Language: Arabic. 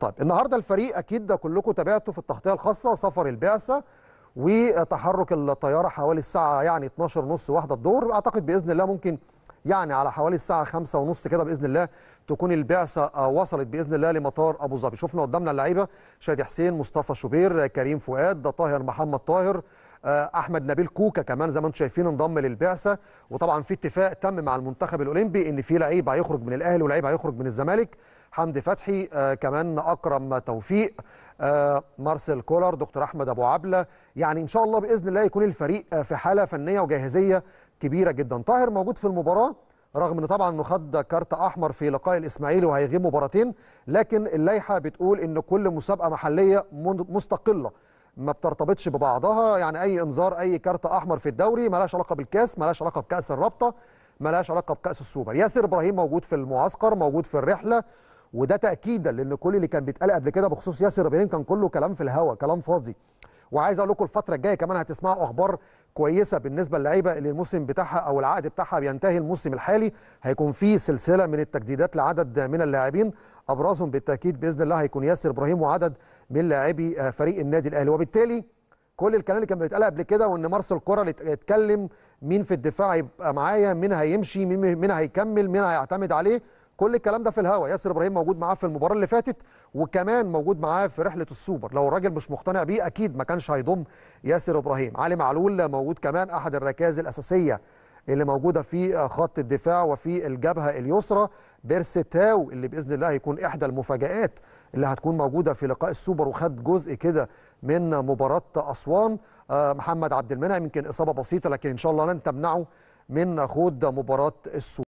طيب النهارده الفريق اكيد ده كلكم تابعتوا في التغطيه الخاصه سفر البعثه وتحرك الطياره حوالي الساعه يعني 12 ونص واحده الظهر اعتقد باذن الله ممكن يعني على حوالي الساعه 5 ونص كده باذن الله تكون البعثه آه، وصلت باذن الله لمطار ابو ظبي شفنا قدامنا اللعيبه شادي حسين مصطفى شوبير كريم فؤاد طاهر محمد طاهر آه، احمد نبيل كوكا كمان زي ما انتم شايفين انضم للبعثه وطبعا في اتفاق تم مع المنتخب الاولمبي ان في لعيب هيخرج من الاهلي ولعيب هيخرج من الزمالك حمدي فتحي آه كمان اكرم توفيق آه مارسيل كولر دكتور احمد ابو عبله يعني ان شاء الله باذن الله يكون الفريق آه، في حاله فنيه وجاهزيه كبيره جدا طاهر موجود في المباراه رغم ان طبعا انه خد كارت احمر في لقاء الاسماعيلي وهيغيب مباراتين لكن اللائحه بتقول ان كل مسابقه محليه مستقله ما بترتبطش ببعضها يعني اي انذار اي كارت احمر في الدوري ملاش علاقه بالكاس ملاش علاقه بكاس الرابطه ملاش علاقه بكاس السوبر ياسر ابراهيم موجود في المعسكر موجود في الرحله وده تاكيدا لان كل اللي كان بيتقال قبل كده بخصوص ياسر ابراهيم كان كله كلام في الهوا كلام فاضي وعايز اقول لكم الفتره الجايه كمان هتسمعوا اخبار كويسه بالنسبه للعيبه اللي الموسم بتاعها او العقد بتاعها بينتهي الموسم الحالي هيكون في سلسله من التجديدات لعدد من اللاعبين ابرزهم بالتاكيد باذن الله هيكون ياسر ابراهيم وعدد من لاعبي آه، فريق النادي الاهلي وبالتالي كل الكلام اللي كان بيتقال قبل كده وان مارس الكره اللي اتكلم مين في الدفاع يبقى معايا مين هيمشي مين مين هيكمل مين هيعتمد عليه كل الكلام ده في الهوا ياسر ابراهيم موجود معاه في المباراه اللي فاتت وكمان موجود معاه في رحله السوبر لو الراجل مش مقتنع بيه اكيد ما كانش هيضم ياسر ابراهيم علي معلول موجود كمان احد الركائز الاساسيه اللي موجوده في خط الدفاع وفي الجبهه اليسرى بيرستاو اللي باذن الله هيكون احدى المفاجات اللي هتكون موجوده في لقاء السوبر وخد جزء كده من مباراه اسوان آه، محمد عبد المنعم يمكن اصابه بسيطه لكن ان شاء الله لن تمنعه من خوض مباراه السوبر